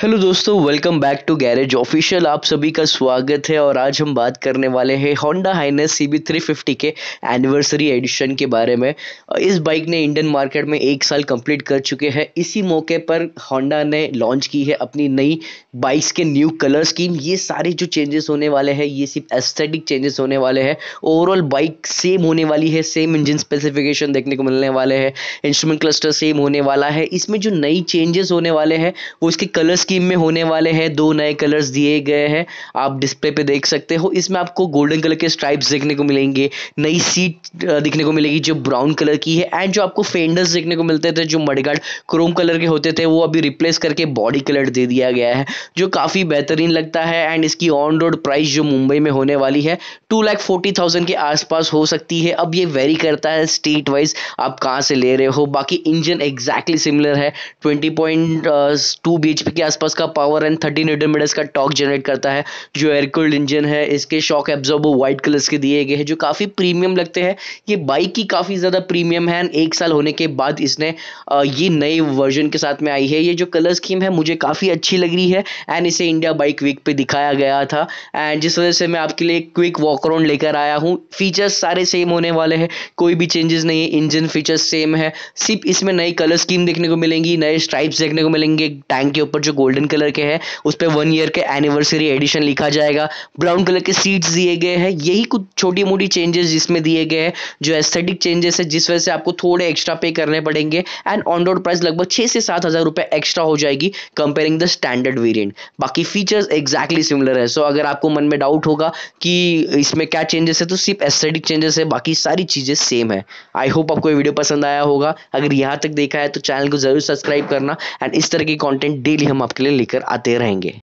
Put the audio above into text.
hello दोस्तों welcome back to garage official आप सभी का स्वागत है और आज हम बात करने वाले हैं Honda Hness C B three fifty के एनिवर्सरी एडिशन के बारे में इस बाइक ने इंडियन मार्केट में एक साल कंप्लीट कर चुके हैं इसी मौके पर होंडा ने लॉन्च की है अपनी नई बाइक्स के न्यू कलर स्कीम ये सारे जो चेंजेस होने वाले हैं ये सिर्फ एस्थेटिक चेंजेस होने वाले हैं ओवरऑल बाइक सेम होने वाली है सेम इंजन स्पेसिफिकेशन देखने को मिलने वाले हैं इंस्ट्रूमेंट क्लस्टर सेम होने वाला है इसमें जो नई चेंजेस होने वाले हैं वो इसके कलर्स स्कीम में होने वाले हैं दो नए कलर्स दिए गए हैं आप डिस्प्ले पे देख सकते हो इसमें आपको गोल्डन कलर के स्ट्राइप्स देखने को मिलेंगे नई सीट दिखने को मिलेगी जो ब्राउन कलर की है एंड जो आपको फेंडर्स देखने को मिलते थे जो मडगार्ड क्रोम कलर के होते थे वो अभी रिप्लेस करके बॉडी कलर दे दिया गया है जो काफ़ी बेहतरीन लगता है एंड इसकी ऑन रोड प्राइस जो मुंबई में होने वाली है टू लैख फोर्टी थाउजेंड के आसपास हो सकती है अब ये वेरी करता है स्टेट वाइज आप कहाँ से ले रहे हो बाकी इंजन एग्जैक्टली सिमिलर है ट्वेंटी पॉइंट टू बी के आसपास आसपास का power and thirty newton meters का टॉक जनरेट करता है जो एयरकूल्ड इंजन है इसके शॉक एब्जॉर्ब व्हाइट कलर्स के दिए गए हैं जो काफ़ी प्रीमियम लगते हैं ये बाइक की काफ़ी ज़्यादा प्रीमियम है एंड एक साल होने के बाद इसने ये नए वर्जन के साथ में आई है ये जो कलर स्कीम है मुझे काफ़ी अच्छी लग रही है एंड इसे इंडिया बाइक वीक पर दिखाया गया था एंड जिस वजह से मैं आपके लिए क्विक वॉक अराउंड लेकर आया हूँ फीचर्स सारे सेम होने वाले हैं कोई भी चेंजेस नहीं है इंजन फीचर्स सेम है सिर्फ इसमें नई कलर स्कीम देखने को मिलेंगी नए स्ट्राइप्स देखने को मिलेंगे टैंक के ऊपर जो गोल्डन कलर के हैं उस पर वन ईयर के एनिवर्सरी एडिशन लिखा जाएगा ब्राउन कलर के सीट्स दिए गए हैं यही कुछ छोटी मोटी चेंजेस जिसमें दिए गए हैं जो एस्थेटिक चेंजेस है जिस वजह से आपको थोड़े एक्स्ट्रा पे करने पड़ेंगे एंड ऑन रोड प्राइस लगभग छः से सात हज़ार रुपये एक्स्ट्रा हो जाएगी कंपेयरिंग द स्टैंडर्ड वेरियंट बाकी फीचर्स एक्जैक्टली सिमिलर है सो अगर आपको मन में डाउट होगा कि इसमें क्या चेंजेस है तो सिर्फ एस्थेटिक चेंजेस है बाकी सारी चीज़ें सेम है आई होप आपको ये वीडियो पसंद आया होगा अगर यहाँ तक देखा है तो चैनल को ज़रूर सब्सक्राइब करना एंड इस तरह की कॉन्टेंट डेली हम आपके के लिए लेकर आते रहेंगे